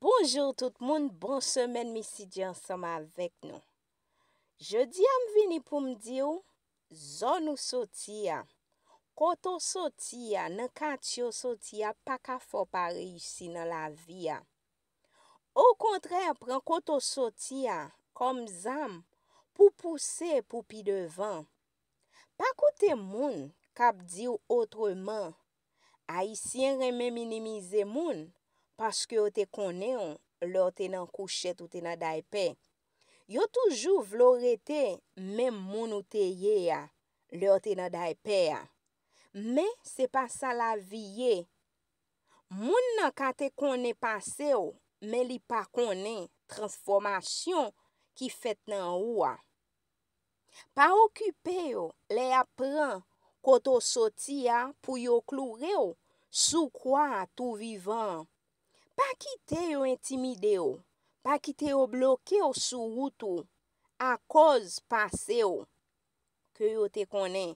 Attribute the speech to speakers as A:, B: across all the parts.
A: Bonjou tout moun, bon semen misi djan soma vek nou. Je di am vini pou m di ou, zon ou sotia, koto sotia nan katsyo sotia pa ka fo pa rey usi nan la via. Ou kontre apren koto sotia, kom zam, pou pousse pou pi devan. Pa kote moun, kap di ou otreman, ay si en reme minimize moun, paske yo te kone yo le o te nan kouchet ou te nan daipè. Yo toujou vlorete men moun ou te ye ya le o te nan daipè ya. Men se pa sa la viye. Moun nan ka te kone pase yo, men li pa kone transformasyon ki fet nan ou ya. Pa okype yo, le apren koto soti ya pou yo klou re yo sou kwa tou vivan. Pa ki te yo intimide yo, pa ki te yo bloke yo sou woutou, a koz pase yo, kyo yo te konen.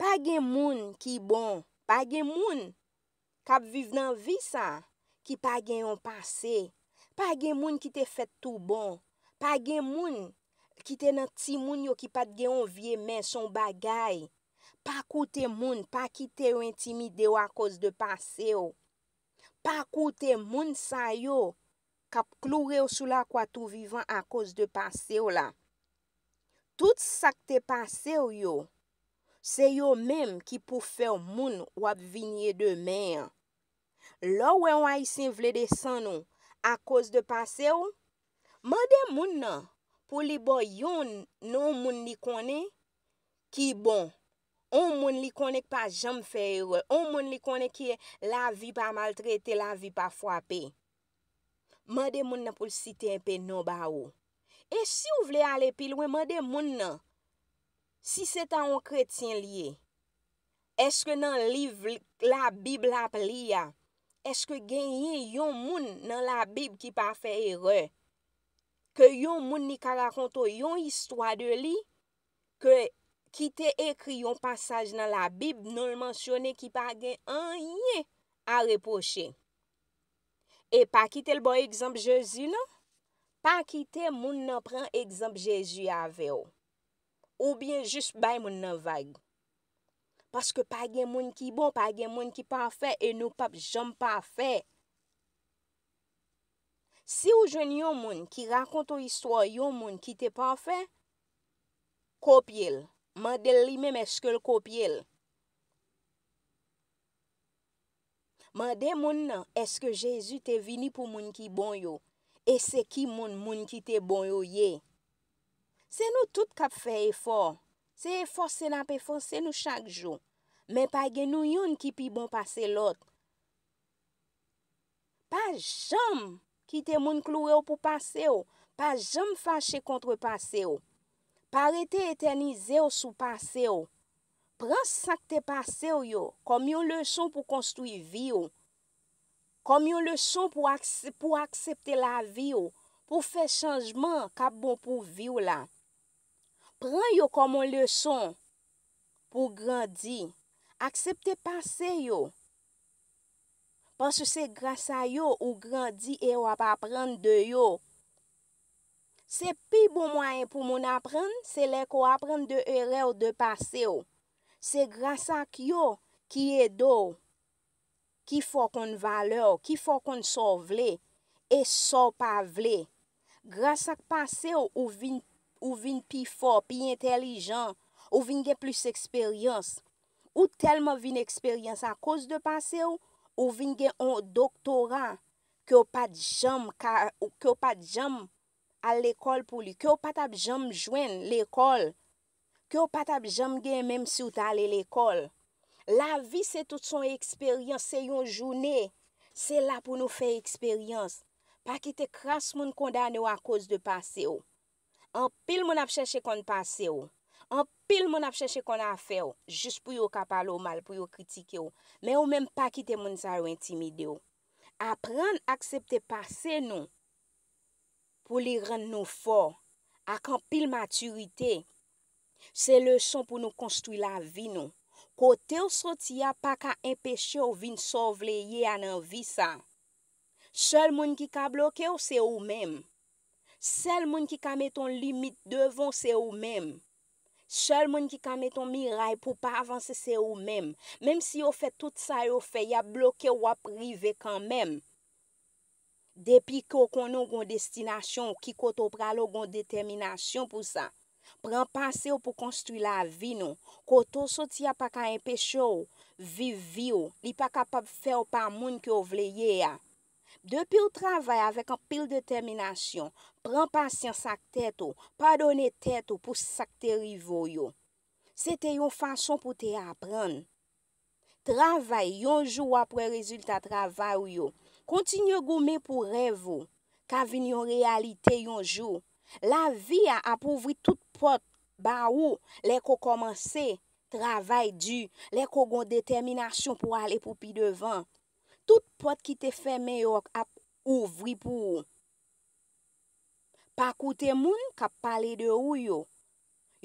A: Pa gen moun ki bon, pa gen moun kap vive nan vi sa, ki pa gen yon pase. Pa gen moun ki te fet tou bon, pa gen moun ki te nan timoun yo ki pat gen yon vie men son bagay. Pa koute moun, pa ki te yo intimide yo a koz de pase yo. Pakoute moun sa yo kap kloure ou sou la kwa tou vivan a kous de pase ou la. Tout sakte pase ou yo, se yo mem ki pou fè ou moun wap vinye de mer. Lo we way sin vle de san nou a kous de pase ou, mwade moun nan pou li bo yon nou moun ni konen ki bon. On moun li konek pa jom feyre. On moun li konek ki la vi pa maltrete, la vi pa fwape. Mande moun nan pou siten pe no ba ou. E si ou vle ale pilwe, mande moun nan. Si se ta an kretin liye, eske nan liv la bib lap liya, eske genye yon moun nan la bib ki pa feyre. Ke yon moun ni karakonto yon histwa de li, ke yon. ki te ekri yon pasaj nan la Bib, nou l mensyone ki pa gen anye a repoche. E pa ki tel bon ekzamp Jezu nan, pa ki te moun nan pren ekzamp Jezu avè ou. Ou bien jist bay moun nan vague. Paske pa gen moun ki bon, pa gen moun ki pa fe, e nou pap jom pa fe. Si ou jen yon moun ki rakonto istwa yon moun ki te pa fe, kopye l. Mande li mèm eske l kopye l. Mande moun nan, eske Jezu te vini pou moun ki bon yo. E se ki moun moun ki te bon yo ye. Se nou tout kap fè efor. Se efor se nan pe fon, se nou chak jou. Mè pa gen nou yon ki pi bon pase lot. Pa jom ki te moun kluwe ou pou pase yo. Pa jom fache kontre pase yo. Par ete etenize ou sou pase ou. Pran sakte pase ou yo, kom yon leson pou konstoui vi ou. Oh. Kom yon leson pou aksepte la vi ou, oh. pou fe chanjman kap bon pou vi ou la. Pran yo kom yon leson pou grandi. Aksepte pase yo. Pan se se grasa yo ou grandi e wap aprande de yo. Se pi bon mwayen pou moun apren, se le ko apren de ere ou de pase ou. Se grasa ki yo, ki e do, ki fò kon vale ou, ki fò kon so vle, e so pa vle. Grasa k pase ou, ou vin pi fò, pi intelijan, ou vin gen plus eksperyans. Ou telman vin eksperyans a kòz de pase ou, ou vin gen an doktoran, ki yo pat jom, ki yo pat jom, Al l'ekol pou li. Kyo pat ap jom jwen l'ekol. Kyo pat ap jom gen menm si ou ta ale l'ekol. La vi se tout son eksperyans. Se yon jounen. Se la pou nou fe eksperyans. Pa kite kras moun kondane ou a kous de pase ou. An pil moun ap cheshe kon pase ou. An pil moun ap cheshe kon afe ou. Jus pou yo kapalo ou mal. Pou yo kritike ou. Men ou menm pa kite moun sa ou intimide ou. Apran aksepte pase nou. pou li ren nou for, ak an pil maturite. Se le son pou nou konstou la vi nou. Kote ou sot, ya pa ka empeshe ou vin sov le ye an an vi sa. Sel moun ki ka bloke ou se ou menm. Sel moun ki ka met ton limit devon se ou menm. Sel moun ki ka met ton miray pou pa avanse se ou menm. Mem si yo fe tout sa yo fe, ya bloke ou aprive kan menm. Depi ki ou konon gwen destinasyon, ki koto pralou gwen determinasyon pou sa. Pren panse ou pou konstri la vi nou. Koto soti apaka empesho ou, vivi ou, li pakapap fe ou pa moun ki ou vleye a. Depi ou travay avèk an pil determinasyon, pren panse an sak tèt ou, pa donè tèt ou pou sak te rivo yo. Se te yon fason pou te apren. Travay yon jou apwe rezultat travay ou yo. Kontinye gou men pou revou, ka vin yon realite yon jou. La vi a ap ouvri tout pot ba ou, le ko komanse, travay du, le ko goun determinasyon pou ale pou pi devan. Tout pot ki te fe men yon ap ouvri pou ou. Pak ou te moun kap pale de ou yon.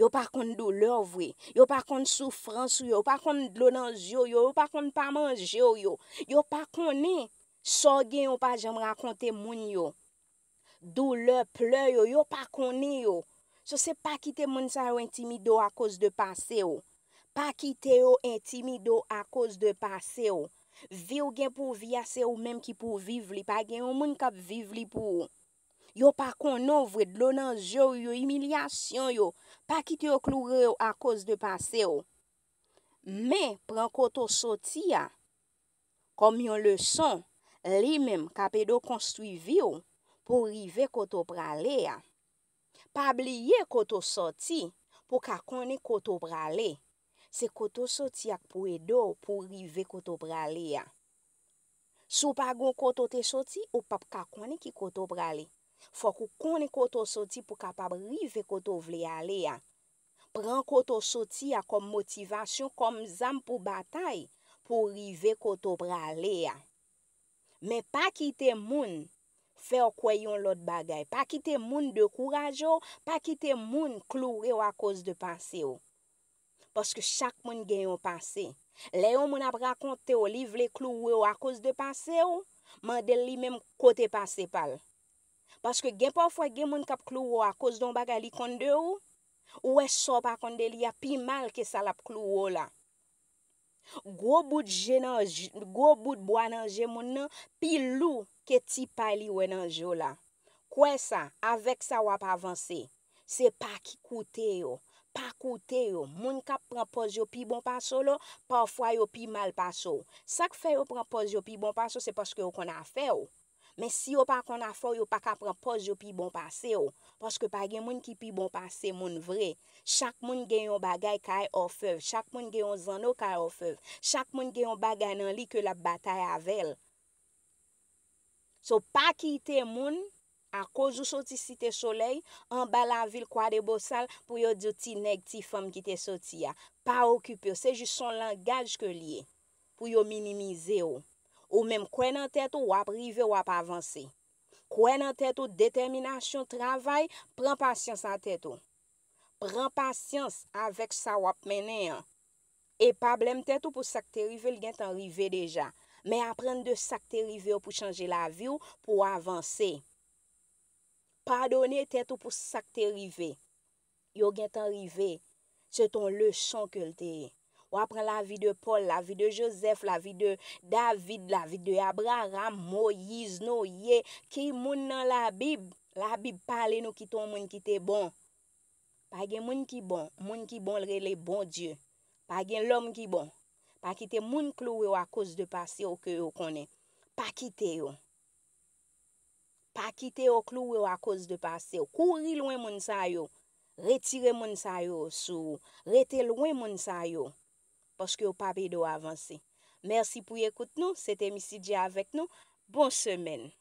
A: Yon pa kon dou lor vwe. Yon pa kon soufrans ou yon. Yon pa kon lonan zyo yon. Yon pa kon pa manj yo yon. Yon pa konen yon. So gen yon pa jen mrakonte moun yo. Doule, ple yo, yo pa konen yo. So se pa kite moun sa yo intimido a koz de pase yo. Pa kite yo intimido a koz de pase yo. Vi ou gen pou vi ase yo menm ki pou viv li. Pa gen yon moun kap viv li pou yo. Yo pa konen vwet, lonan jo yo, yon yon yon yon yo. Pa kite yo klou re yo a koz de pase yo. Men, pran koto soti ya. Kom yon le son. Li mem kap edo konstrivi ou pou rive koto prale ya. Pabliye koto soti pou kakone koto prale ya. Se koto soti ak pou edo pou rive koto prale ya. Sou pagoun koto te soti ou pap kakone ki koto prale ya. Fok ou kone koto soti pou kapab rive koto vle ya le ya. Pran koto soti ak kom motivasyon kom zam pou batay pou rive koto prale ya. Men pa kite moun fè o kwayyon lot bagay. Pa kite moun de kouraj yo, pa kite moun klou yo a koz de pase yo. Paske chak moun gen yo pase. Le yo moun ap rakonte yo liv le klou yo a koz de pase yo, man del li menm kote pase pal. Paske gen pa fwa gen moun kap klou yo a koz don bagay li konde yo, ou e so pa konde li api mal ke sal ap klou yo la. Gwo bout bo ananje moun nan, pi lou ke ti pali we nan jo la. Kwen sa, avek sa wap avanse, se pa ki koute yo, pa koute yo, moun ka pranpoz yo pi bon paso lo, pa fwa yo pi mal paso. Sa ke fe yo pranpoz yo pi bon paso, se paske yo kon a fe yo. Men si yo pa kon a fo, yo pa ka pran pos yo pi bon pase yo. Paske pa gen moun ki pi bon pase moun vre. Chak moun gen yon bagay ka e ofev. Chak moun gen yon zanou ka e ofev. Chak moun gen yon bagay nan li ke la batay avel. So pa ki te moun, a koz ou soti si te soley, an ba la vil kwa de bo sal pou yo dioti neg ti fom ki te soti ya. Pa okupyo, se jis son langaj ke liye pou yo minimize yo. Ou mèm kwen nan tètou wap rive wap avansè. Kwen nan tètou determinasyon travay, pren pasyans an tètou. Pren pasyans avèk sa wap mènen an. E pablèm tètou pou sakte rive l gen tan rive deja. Mè apren de sakte rive ou pou chanje la vi ou pou avansè. Padone tètou pou sakte rive. Yo gen tan rive, se ton lechon kèl teye. Ou apren la vi de Paul, la vi de Joseph, la vi de David, la vi de Abraham, Moïse, Noye, ki moun nan la Bib. La Bib pale nou kiton moun ki te bon. Pagen moun ki bon, moun ki bon lre le bon Dieu. Pagen lom ki bon. Pagen moun kluwe ou akos de pase ou ke ou konen. Pagen moun ki bon. Pagen moun ki bon. Pagen moun ki bon. Pagen moun ki bon. Pagen moun ki bon. woske ou papi do avanse. Mersi pou yekoute nou, sete misi diya avek nou. Bon semen!